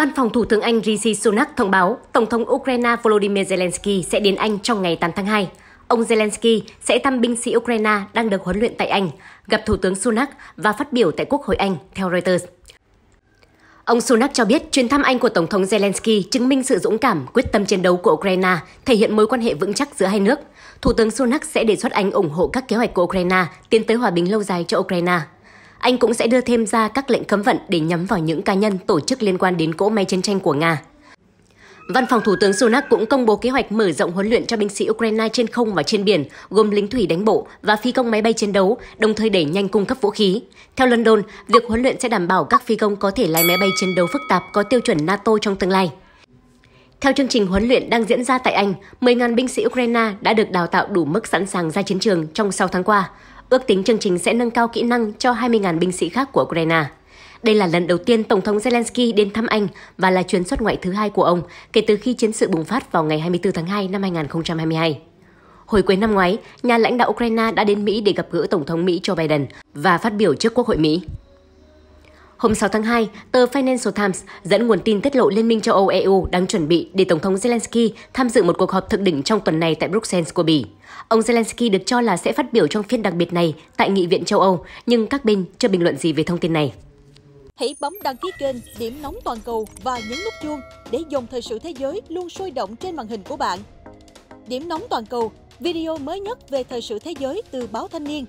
Văn phòng Thủ tướng Anh Rishi Sunak thông báo Tổng thống Ukraine Volodymyr Zelensky sẽ đến Anh trong ngày 8 tháng 2. Ông Zelensky sẽ thăm binh sĩ Ukraine đang được huấn luyện tại Anh, gặp Thủ tướng Sunak và phát biểu tại Quốc hội Anh, theo Reuters. Ông Sunak cho biết chuyến thăm Anh của Tổng thống Zelensky chứng minh sự dũng cảm, quyết tâm chiến đấu của Ukraine, thể hiện mối quan hệ vững chắc giữa hai nước. Thủ tướng Sunak sẽ đề xuất Anh ủng hộ các kế hoạch của Ukraine tiến tới hòa bình lâu dài cho Ukraine. Anh cũng sẽ đưa thêm ra các lệnh cấm vận để nhắm vào những cá nhân tổ chức liên quan đến cỗ máy chiến tranh của Nga. Văn phòng Thủ tướng Sunak cũng công bố kế hoạch mở rộng huấn luyện cho binh sĩ Ukraine trên không và trên biển, gồm lính thủy đánh bộ và phi công máy bay chiến đấu, đồng thời đẩy nhanh cung cấp vũ khí. Theo London, việc huấn luyện sẽ đảm bảo các phi công có thể lái máy bay chiến đấu phức tạp có tiêu chuẩn NATO trong tương lai. Theo chương trình huấn luyện đang diễn ra tại Anh, 10.000 binh sĩ Ukraine đã được đào tạo đủ mức sẵn sàng ra chiến trường trong 6 tháng qua. Ước tính chương trình sẽ nâng cao kỹ năng cho 20.000 binh sĩ khác của Ukraine. Đây là lần đầu tiên Tổng thống Zelensky đến thăm Anh và là chuyến xuất ngoại thứ hai của ông kể từ khi chiến sự bùng phát vào ngày 24 tháng 2 năm 2022. Hồi cuối năm ngoái, nhà lãnh đạo Ukraine đã đến Mỹ để gặp gỡ Tổng thống Mỹ Joe Biden và phát biểu trước Quốc hội Mỹ. Hôm 6 tháng 2, tờ Financial Times dẫn nguồn tin tiết lộ Liên minh châu Âu EU đang chuẩn bị để Tổng thống Zelensky tham dự một cuộc họp thượng đỉnh trong tuần này tại Bruxelles của Bỉ. Ông Zelensky được cho là sẽ phát biểu trong phiên đặc biệt này tại Nghị viện châu Âu, nhưng các bên chưa bình luận gì về thông tin này. Hãy bấm đăng ký kênh Điểm nóng toàn cầu và nhấn nút chuông để dòng thời sự thế giới luôn sôi động trên màn hình của bạn. Điểm nóng toàn cầu, video mới nhất về thời sự thế giới từ báo Thanh niên